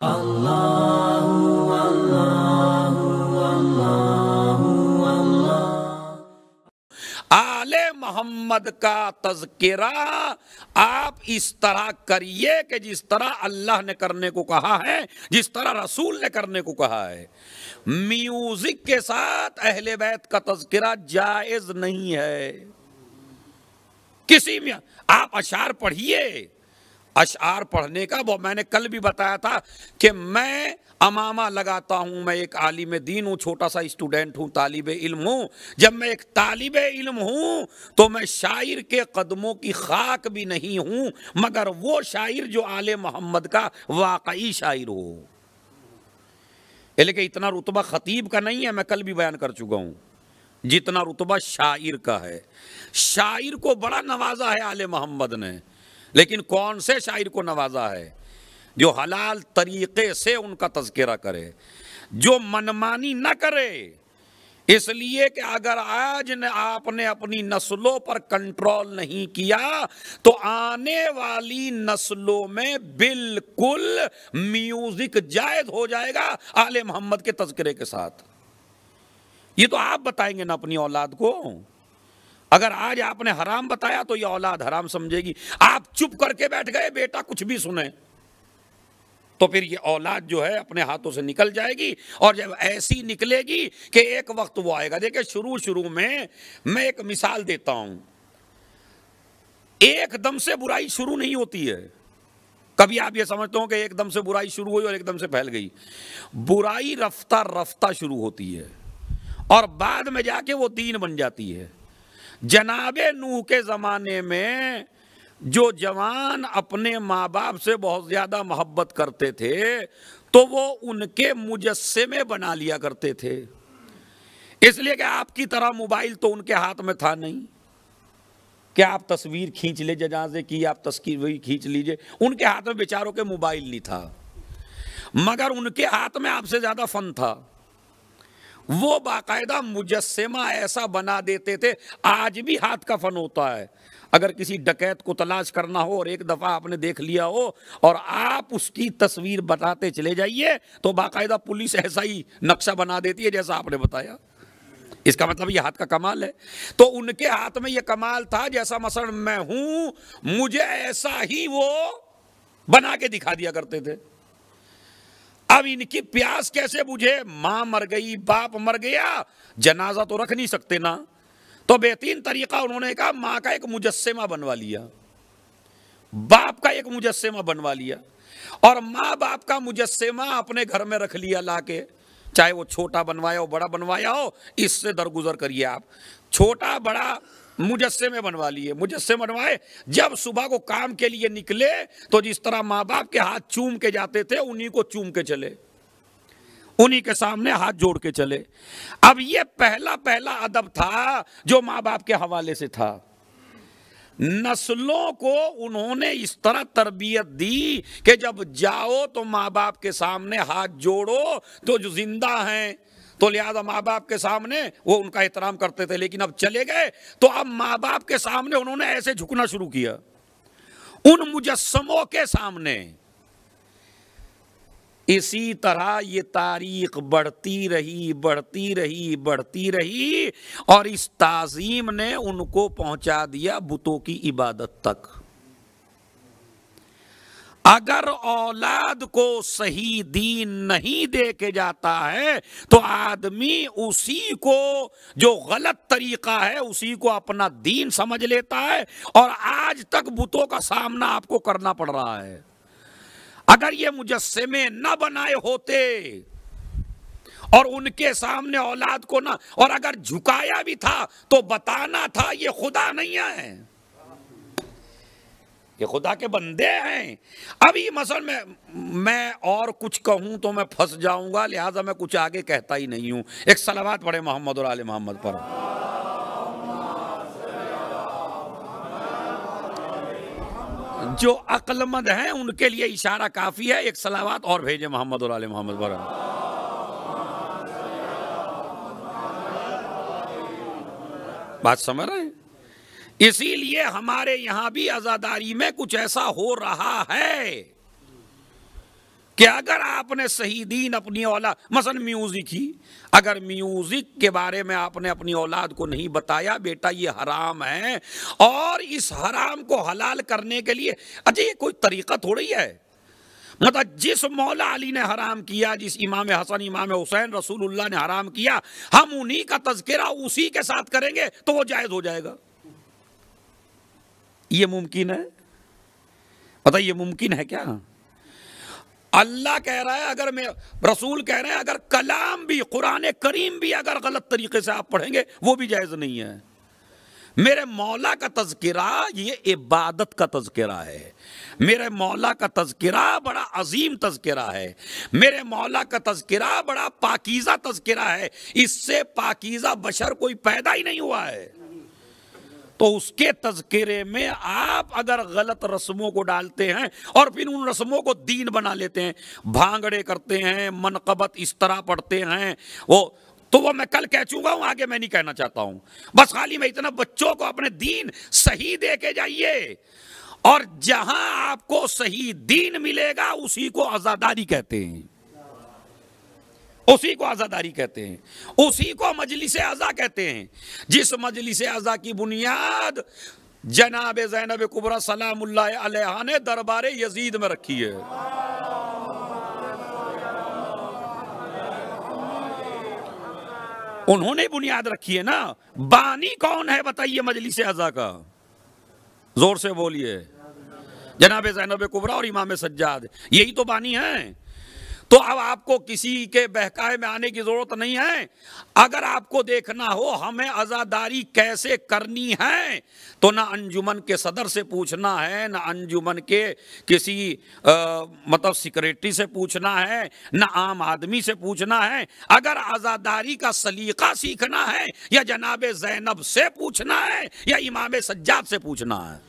आले मोहम्मद का तस्करा आप इस तरह करिए कि जिस तरह अल्लाह ने करने को कहा है जिस तरह रसूल ने करने को कहा है म्यूजिक के साथ अहले बैत का तस्करा जायज नहीं है किसी में आप अशार पढ़िए अशार पढ़ने का वो मैंने कल भी बताया था कि मैं अमामा लगाता हूँ मैं एक आलिम दीन हूँ छोटा सा स्टूडेंट हूँ तालिब इल्म हूँ जब मैं एक तालिब इल्म हूँ तो मैं शायर के कदमों की खाक भी नहीं हूँ मगर वो शायर जो आले मोहम्मद का वाकई शायर हो लेकिन इतना रुतबा ख़तीब का नहीं है मैं कल भी बयान कर चुका हूँ जितना रुतबा शायर का है शायर को बड़ा नवाजा है आले मोहम्मद ने लेकिन कौन से शायर को नवाजा है जो हलाल तरीक़े से उनका तस्करा करे जो मनमानी ना करे इसलिए कि अगर आज ने आपने अपनी नस्लों पर कंट्रोल नहीं किया तो आने वाली नस्लों में बिल्कुल म्यूजिक जायद हो जाएगा आले मोहम्मद के तस्करे के साथ ये तो आप बताएंगे ना अपनी औलाद को अगर आज आपने हराम बताया तो ये औलाद हराम समझेगी आप चुप करके बैठ गए बेटा कुछ भी सुने तो फिर ये औलाद जो है अपने हाथों से निकल जाएगी और जब ऐसी निकलेगी कि एक वक्त वो आएगा देखिए शुरू शुरू में मैं एक मिसाल देता हूं एकदम से बुराई शुरू नहीं होती है कभी आप ये समझते हो कि एकदम से बुराई शुरू हुई और एकदम से फैल गई बुराई रफ्ता रफ्ता शुरू होती है और बाद में जाके वो दीन बन जाती है जनाब नूह के ज़माने में जो जवान अपने माँ बाप से बहुत ज़्यादा मोहब्बत करते थे तो वो उनके मुजस्मे बना लिया करते थे इसलिए कि आपकी तरह मोबाइल तो उनके हाथ में था नहीं कि आप तस्वीर खींच ले जनाजे की आप तस्वीर वही खींच लीजिए उनके हाथ में बेचारों के मोबाइल नहीं था मगर उनके हाथ में आपसे ज़्यादा फन था वो बाकायदा मुजस्मा ऐसा बना देते थे आज भी हाथ का फन होता है अगर किसी डकैत को तलाश करना हो और एक दफ़ा आपने देख लिया हो और आप उसकी तस्वीर बताते चले जाइए तो बाकायदा पुलिस ऐसा ही नक्शा बना देती है जैसा आपने बताया इसका मतलब ये हाथ का कमाल है तो उनके हाथ में ये कमाल था जैसा मसल मैं हूं मुझे ऐसा ही वो बना के दिखा दिया करते थे अब इनकी प्यास कैसे बुझे माँ मर गई बाप मर गया जनाजा तो रख नहीं सकते ना तो बेहतरीन तरीका उन्होंने कहा माँ का एक मुजस्मा बनवा लिया बाप का एक मुजस्मा बनवा लिया और माँ बाप का मुजस्मा अपने घर में रख लिया ला के चाहे वो छोटा बनवाया हो बड़ा बनवाया हो इससे दरगुजर करिए आप छोटा बड़ा मुजस्मे बनवा लिए मुजस्से बनवाए जब सुबह को काम के लिए निकले तो जिस तरह माँ बाप के हाथ चूम के जाते थे उन्हीं को चूम के चले उन्हीं के सामने हाथ जोड़ के चले अब ये पहला पहला अदब था जो माँ बाप के हवाले से था नस्लों को उन्होंने इस तरह तरबियत दी कि जब जाओ तो माँ बाप के सामने हाथ जोड़ो तो जो जिंदा हैं तो लिहाजा माँ बाप के सामने वो उनका एहतराम करते थे लेकिन अब चले गए तो अब माँ बाप के सामने उन्होंने ऐसे झुकना शुरू किया उन मुजस्मों के सामने इसी तरह ये तारीख बढ़ती रही बढ़ती रही बढ़ती रही और इस ताजीम ने उनको पहुंचा दिया बुतों की इबादत तक अगर औलाद को सही दीन नहीं दे के जाता है तो आदमी उसी को जो गलत तरीका है उसी को अपना दीन समझ लेता है और आज तक बुतों का सामना आपको करना पड़ रहा है अगर ये मुजस्मे न बनाए होते और उनके सामने औलाद को ना और अगर झुकाया भी था तो बताना था ये खुदा नहीं है ये खुदा के बंदे हैं अभी मसल में मैं और कुछ कहूँ तो मैं फंस जाऊँगा लिहाजा मैं कुछ आगे कहता ही नहीं हूँ एक सलावात पढ़े मोहम्मद और आल मोहम्मद पर जो अक्लमंद हैं उनके लिए इशारा काफ़ी है एक सलावात और भेजे मोहम्मद और आल मोहम्मद पर बात समझ रहे हैं इसीलिए हमारे यहाँ भी आज़ादारी में कुछ ऐसा हो रहा है कि अगर आपने सही दीन अपनी औलाद मसलन म्यूज़िक ही अगर म्यूज़िक के बारे में आपने अपनी औलाद को नहीं बताया बेटा ये हराम है और इस हराम को हलाल करने के लिए अच्छा ये कोई तरीका थोड़ी है मतलब जिस मौला अली ने हराम किया जिस इमाम हसन इमाम हुसैन रसूलुल्लाह ने हराम किया हम उन्हीं का तस्करा उसी के साथ करेंगे तो वो जायज़ हो जाएगा ये मुमकिन है पता ये मुमकिन है क्या अल्लाह कह रहा है अगर मैं रसूल कह रहे हैं अगर कलाम भी कुरान करीम भी अगर गलत तरीके से आप पढ़ेंगे वो भी जायज़ नहीं है मेरे मौला का तस्करा ये इबादत का तस्करा है मेरे मौला का तस्करा बड़ा अजीम तस्करा है मेरे मौला का तस्करा बड़ा पाकिज़ा तस्करा है इससे पाकिज़ा बशर कोई पैदा ही नहीं हुआ है तो उसके तस्करे में आप अगर गलत रस्मों को डालते हैं और फिर उन रस्मों को दीन बना लेते हैं भांगड़े करते हैं मनकबत इस तरह पढ़ते हैं वो तो वो मैं कल कह चुका हूँ आगे मैं नहीं कहना चाहता हूं बस खाली मैं इतना बच्चों को अपने दीन सही दे के जाइए और जहां आपको सही दीन मिलेगा उसी को आज़ादारी कहते हैं उसी को आज़ादारी कहते हैं उसी को मजलिस आज़ा कहते हैं जिस मजलिस आज़ा की बुनियाद जनाब जैनब कुबरा सलाम ने दरबार यजीद में रखी है उन्होंने बुनियाद रखी है ना बानी कौन है बताइए मजलिस अजा का जोर से बोलिए जनाब जैनब कुबरा और इमाम सज्जाद यही तो बानी है तो अब आपको किसी के बहकाए में आने की ज़रूरत नहीं है अगर आपको देखना हो हमें आज़ादारी कैसे करनी है तो ना अंजुमन के सदर से पूछना है ना अंजुमन के किसी आ, मतलब सिक्रेटरी से पूछना है ना आम आदमी से पूछना है अगर आज़ादारी का सलीका सीखना है या जनाब जैनब से पूछना है या इमाम सज्जाद से पूछना है